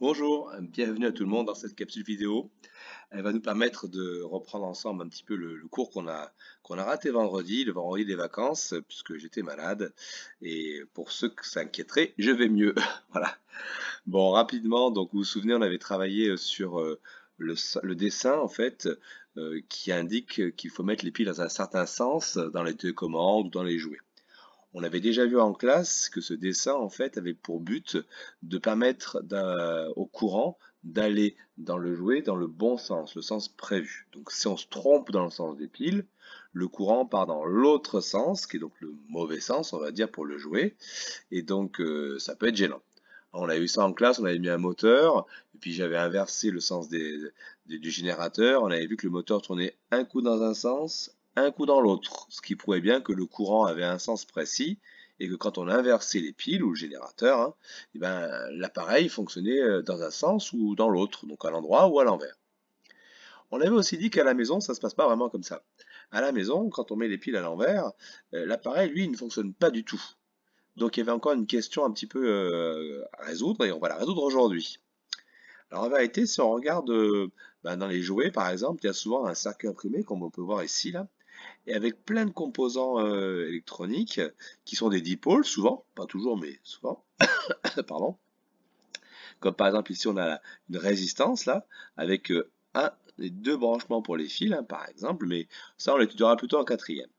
Bonjour, bienvenue à tout le monde dans cette capsule vidéo. Elle va nous permettre de reprendre ensemble un petit peu le, cours qu'on a, qu'on a raté vendredi, le vendredi des vacances, puisque j'étais malade. Et pour ceux qui s'inquiéteraient, je vais mieux. voilà. Bon, rapidement, donc vous vous souvenez, on avait travaillé sur euh, le, dessin, en fait, euh, qui indique qu'il faut mettre les piles dans un certain sens dans les commandes ou dans les jouets. On avait déjà vu en classe que ce dessin en fait avait pour but de permettre au courant d'aller dans le jouet dans le bon sens, le sens prévu. Donc si on se trompe dans le sens des piles, le courant part dans l'autre sens, qui est donc le mauvais sens, on va dire, pour le jouet, et donc euh, ça peut être gênant. On a eu ça en classe, on avait mis un moteur, et puis j'avais inversé le sens du générateur, on avait vu que le moteur tournait un coup dans un sens, un coup dans l'autre, ce qui prouvait bien que le courant avait un sens précis et que quand on inversait les piles ou le générateur, hein, eh ben, l'appareil fonctionnait euh, dans un sens ou dans l'autre, donc à l'endroit ou à l'envers. On avait aussi dit qu'à la maison, ça ne se passe pas vraiment comme ça. À la maison, quand on met les piles à l'envers, euh, l'appareil, lui, ne fonctionne pas du tout. Donc il y avait encore une question un petit peu euh, à résoudre et on va la résoudre aujourd'hui. Alors en vérité, si on regarde ben, dans les jouets, par exemple, il y a souvent un sac imprimé, comme on peut voir ici, là, et avec plein de composants euh, électroniques qui sont des dipôles, souvent, pas toujours, mais souvent, pardon. Comme par exemple ici, on a une résistance là, avec euh, un et deux branchements pour les fils, hein, par exemple, mais ça, on l'étudiera plutôt en quatrième.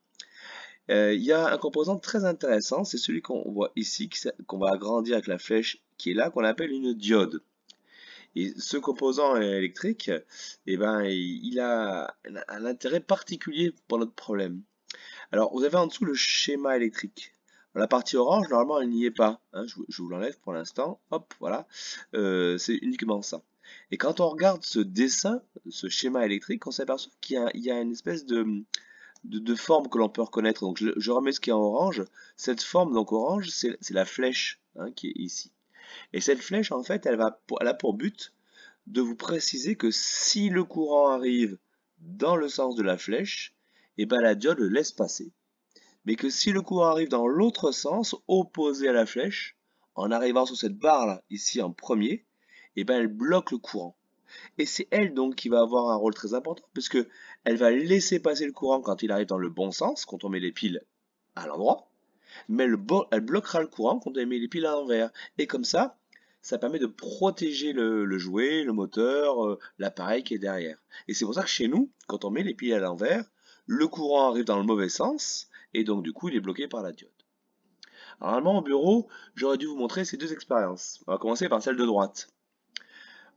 Euh, il y a un composant très intéressant, c'est celui qu'on voit ici, qu'on va agrandir avec la flèche qui est là, qu'on appelle une diode. Et ce composant électrique, eh ben, il a un intérêt particulier pour notre problème. Alors, vous avez en dessous le schéma électrique. La partie orange, normalement, elle n'y est pas. Hein. je, vous l'enlève pour l'instant. Hop, voilà. Euh, c'est uniquement ça. Et quand on regarde ce dessin, ce schéma électrique, on s'aperçoit qu'il y, a une espèce de, forme que l'on peut reconnaître. Donc je, remets ce qui est en orange. Cette forme, donc orange, c'est la flèche hein, qui est ici. Et cette flèche, en fait, elle, a pour but de vous préciser que si le courant arrive dans le sens de la flèche, et eh ben la diode laisse passer. Mais que si le courant arrive dans l'autre sens, opposé à la flèche, en arrivant sur cette barre-là, ici en premier, et eh ben elle bloque le courant. Et c'est elle donc qui va avoir un rôle très important, puisqu'elle elle va laisser passer le courant quand il arrive dans le bon sens, quand on met les piles à l'endroit, mais elle, bloquera le courant quand on met les piles à l'envers. Et comme ça, ça permet de protéger le, jouet, le moteur, euh, l'appareil qui est derrière. Et c'est pour ça que chez nous, quand on met les piles à l'envers, le courant arrive dans le mauvais sens, et donc du coup il est bloqué par la diode. normalement au bureau, j'aurais dû vous montrer ces deux expériences. On va commencer par celle de droite.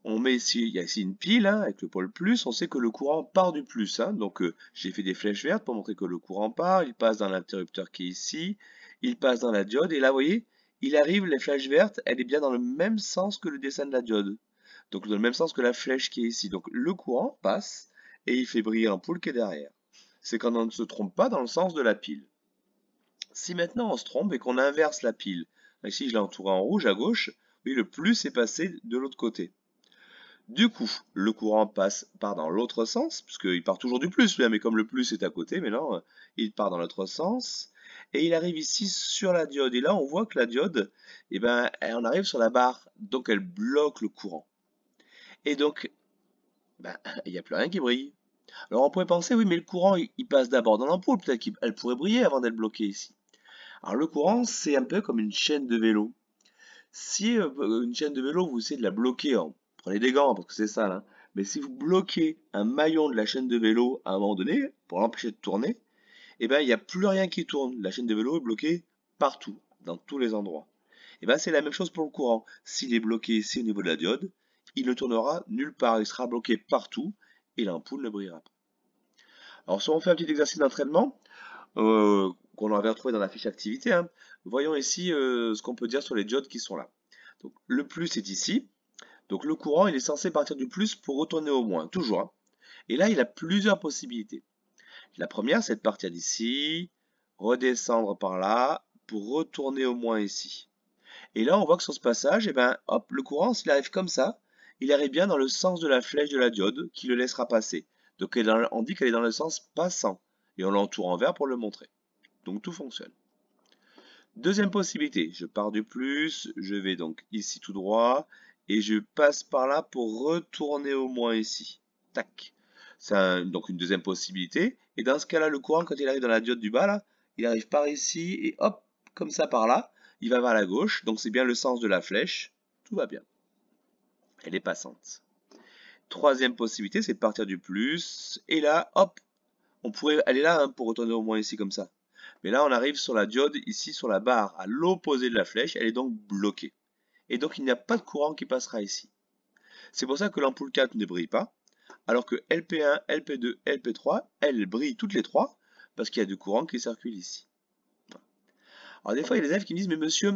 On met ici, il y a ici une pile hein, avec le pôle plus, on sait que le courant part du plus. Hein. donc euh, j'ai fait des flèches vertes pour montrer que le courant part, il passe dans l'interrupteur qui est ici, il passe dans la diode et là, vous voyez, il arrive, la flèche verte, elle est bien dans le même sens que le dessin de la diode. Donc dans le même sens que la flèche qui est ici. Donc le courant passe et il fait briller un poule qui est derrière. C'est quand on ne se trompe pas dans le sens de la pile. Si maintenant on se trompe et qu'on inverse la pile, ici je l'ai entouré en rouge à gauche, oui, le plus est passé de l'autre côté. Du coup, le courant passe, par dans l'autre sens, puisqu'il part toujours du plus, mais comme le plus est à côté, mais il part dans l'autre sens et il arrive ici sur la diode. Et là, on voit que la diode, eh ben, elle en arrive sur la barre, donc elle bloque le courant. Et donc, ben, il n'y a plus rien qui brille. Alors on pourrait penser, oui, mais le courant, il, passe d'abord dans l'ampoule, peut-être qu'elle pourrait briller avant d'être bloquée ici. Alors le courant, c'est un peu comme une chaîne de vélo. Si euh, euh, une chaîne de vélo, vous essayez de la bloquer, hein, prenez des gants, parce que c'est ça, hein. mais si vous bloquez un maillon de la chaîne de vélo à un moment donné, pour l'empêcher de tourner, eh ben, il n'y a plus rien qui tourne. La chaîne de vélo est bloquée partout, dans tous les endroits. Et eh ben, c'est la même chose pour le courant. S'il est bloqué ici au niveau de la diode, il ne tournera nulle part. Il sera bloqué partout et l'ampoule ne brillera pas. Alors, si on fait un petit exercice d'entraînement, euh, qu'on avait retrouvé dans la fiche activité, hein, voyons ici euh, ce qu'on peut dire sur les diodes qui sont là. Donc, le plus est ici. Donc, le courant, il est censé partir du plus pour retourner au moins, toujours. Hein. Et là, il a plusieurs possibilités. La première, c'est de partir d'ici, redescendre par là, pour retourner au moins ici. Et là, on voit que sur ce passage, eh ben, hop, le courant, s'il arrive comme ça, il arrive bien dans le sens de la flèche de la diode qui le laissera passer. Donc on dit qu'elle est dans le sens passant. Et on l'entoure en vert pour le montrer. Donc tout fonctionne. Deuxième possibilité, je pars du plus, je vais donc ici tout droit, et je passe par là pour retourner au moins ici. Tac. C'est donc une deuxième possibilité. Et dans ce cas-là, le courant, quand il arrive dans la diode du bas, là, il arrive par ici et hop, comme ça par là, il va vers la gauche. Donc c'est bien le sens de la flèche. Tout va bien. Elle est passante. Troisième possibilité, c'est de partir du plus. Et là, hop, on pourrait aller là hein, pour retourner au moins ici comme ça. Mais là, on arrive sur la diode, ici sur la barre, à l'opposé de la flèche. Elle est donc bloquée. Et donc, il n'y a pas de courant qui passera ici. C'est pour ça que l'ampoule 4 ne brille pas alors que LP1, LP2, LP3, elles brillent toutes les trois parce qu'il y a du courant qui circule ici. Alors des fois, il y a des élèves qui me disent, mais monsieur,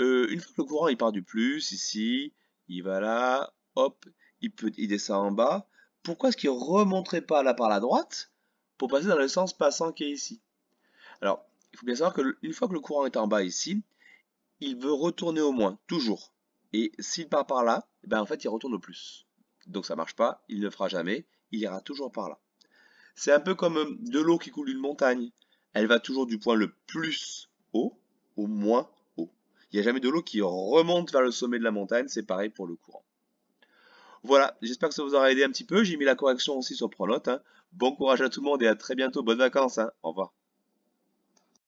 euh, une fois que le courant il part du plus, ici, il va là, hop, il, peut, il descend en bas, pourquoi est-ce qu'il ne remonterait pas là par la droite pour passer dans le sens passant qui est ici Alors, il faut bien savoir qu'une fois que le courant est en bas ici, il veut retourner au moins, toujours. Et s'il part par là, eh ben, en fait, il retourne au plus donc ça ne marche pas, il ne fera jamais, il ira toujours par là. C'est un peu comme euh, de l'eau qui coule d'une montagne. Elle va toujours du point le plus haut au moins haut. Il n'y a jamais de l'eau qui remonte vers le sommet de la montagne, c'est pareil pour le courant. Voilà, j'espère que ça vous aura aidé un petit peu. J'ai mis la correction aussi sur Pronote. Hein. Bon courage à tout le monde et à très bientôt. Bonnes vacances. Hein. Au revoir.